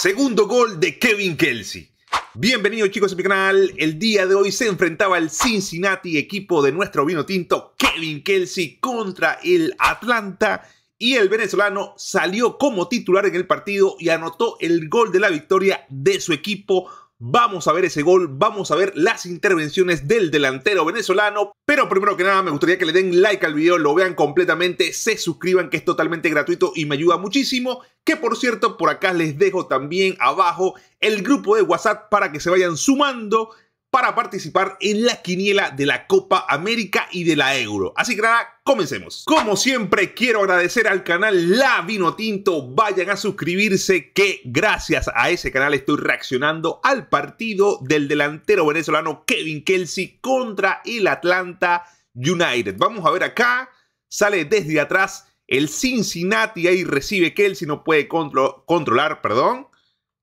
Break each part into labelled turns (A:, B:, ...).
A: Segundo gol de Kevin Kelsey. Bienvenidos chicos a mi canal. El día de hoy se enfrentaba el Cincinnati equipo de nuestro vino tinto Kevin Kelsey contra el Atlanta y el venezolano salió como titular en el partido y anotó el gol de la victoria de su equipo Vamos a ver ese gol, vamos a ver las intervenciones del delantero venezolano, pero primero que nada me gustaría que le den like al video, lo vean completamente, se suscriban que es totalmente gratuito y me ayuda muchísimo, que por cierto por acá les dejo también abajo el grupo de WhatsApp para que se vayan sumando para participar en la quiniela de la Copa América y de la Euro. Así que nada, comencemos. Como siempre, quiero agradecer al canal La Vino Tinto. Vayan a suscribirse que gracias a ese canal estoy reaccionando al partido del delantero venezolano Kevin Kelsey contra el Atlanta United. Vamos a ver acá, sale desde atrás el Cincinnati, ahí recibe Kelsey, no puede controlar, perdón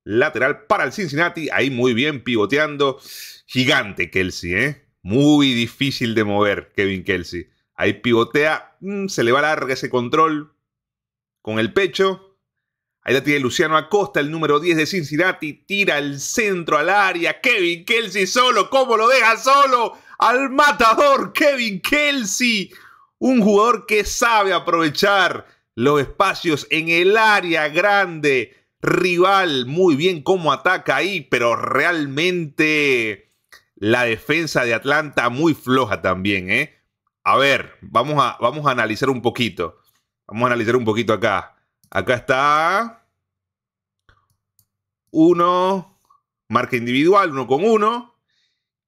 A: lateral para el Cincinnati. Ahí muy bien pivoteando. Gigante Kelsey, ¿eh? Muy difícil de mover Kevin Kelsey. Ahí pivotea, mm, se le va larga ese control con el pecho. Ahí la tiene Luciano Acosta, el número 10 de Cincinnati. Tira el centro al área. Kevin Kelsey solo. ¿Cómo lo deja solo? Al matador Kevin Kelsey. Un jugador que sabe aprovechar los espacios en el área grande rival, muy bien cómo ataca ahí, pero realmente la defensa de Atlanta muy floja también, ¿eh? A ver, vamos a, vamos a analizar un poquito. Vamos a analizar un poquito acá. Acá está. Uno. Marca individual, uno con uno.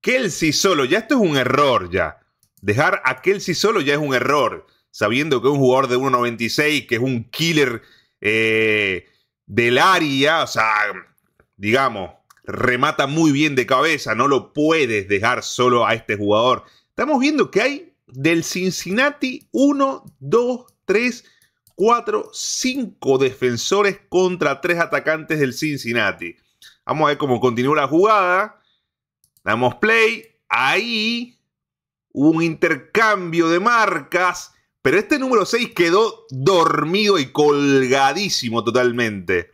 A: Kelsey solo, ya esto es un error ya. Dejar a Kelsey solo ya es un error. Sabiendo que es un jugador de 1.96, que es un killer eh, del área, o sea, digamos, remata muy bien de cabeza, no lo puedes dejar solo a este jugador. Estamos viendo que hay del Cincinnati 1, 2, 3, 4, 5 defensores contra 3 atacantes del Cincinnati. Vamos a ver cómo continúa la jugada. Damos play. Ahí hubo un intercambio de marcas. Pero este número 6 quedó dormido y colgadísimo totalmente.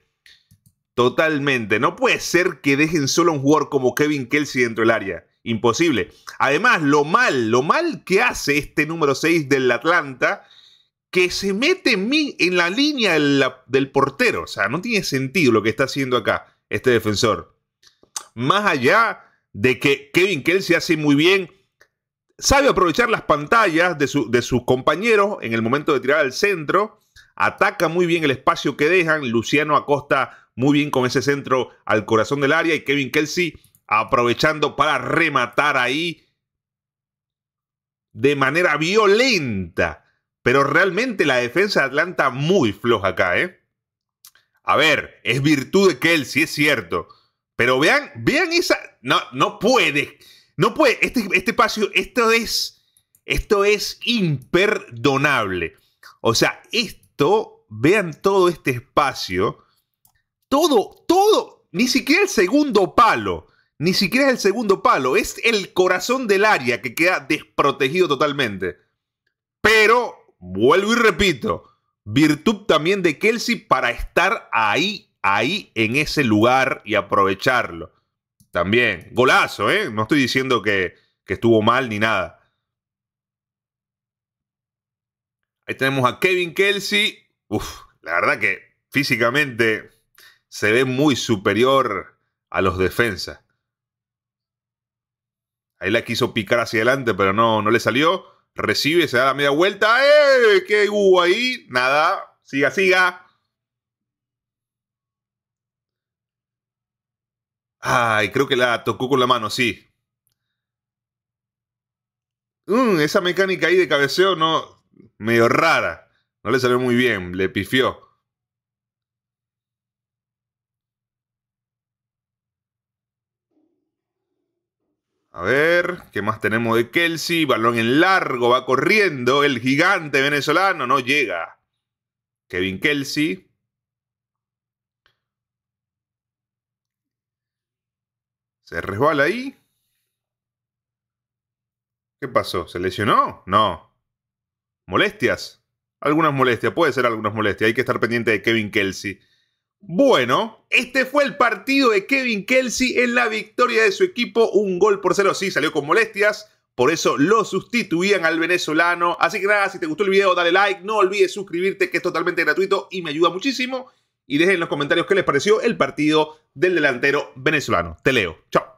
A: Totalmente. No puede ser que dejen solo a un jugador como Kevin Kelsey dentro del área. Imposible. Además, lo mal, lo mal que hace este número 6 del Atlanta, que se mete en, la línea del portero. O sea, no tiene sentido lo que está haciendo acá este defensor. Más allá de que Kevin Kelsey hace muy bien sabe aprovechar las pantallas de, sus compañeros en el momento de tirar al centro, ataca muy bien el espacio que dejan, Luciano Acosta muy bien con ese centro al corazón del área y Kevin Kelsey aprovechando para rematar ahí de manera violenta. Pero realmente la defensa de Atlanta muy floja acá, ¿eh? A ver, es virtud de Kelsey, es cierto. Pero vean, vean esa. No, no puede. No puede, este, este espacio, esto es, esto es imperdonable. O sea, esto, vean todo este espacio, todo, todo, ni siquiera el segundo palo, ni siquiera el segundo palo, es el corazón del área que queda desprotegido totalmente. Pero, vuelvo y repito, virtud también de Kelsey para estar ahí, ahí en ese lugar y aprovecharlo. También. Golazo, ¿eh? No estoy diciendo que, estuvo mal ni nada. Ahí tenemos a Kevin Kelsey. Uf, la verdad que físicamente se ve muy superior a los defensas. Ahí la quiso picar hacia adelante, pero no, no le salió. Recibe, se da la media vuelta. ¡Eh! ¿Qué hubo ahí? Nada. Siga, siga. Ay, creo que la tocó con la mano, sí. Mm, esa mecánica ahí de cabeceo no. medio rara. No le salió muy bien, le pifió. A ver, ¿qué más tenemos de Kelsey? Balón en largo, va corriendo. El gigante venezolano no llega. Kevin Kelsey. Se resbala ahí. ¿Qué pasó? ¿Se lesionó? No. ¿Molestias? Algunas molestias, puede ser algunas molestias. Hay que estar pendiente de Kevin Kelsey. Bueno, este fue el partido de Kevin Kelsey en la victoria de su equipo. Un gol por cero. Sí, salió con molestias. Por eso lo sustituían al venezolano. Así que nada, si te gustó el video, dale like. No olvides suscribirte, que es totalmente gratuito y me ayuda muchísimo y dejen en los comentarios qué les pareció el partido del delantero venezolano. Te leo. Chao.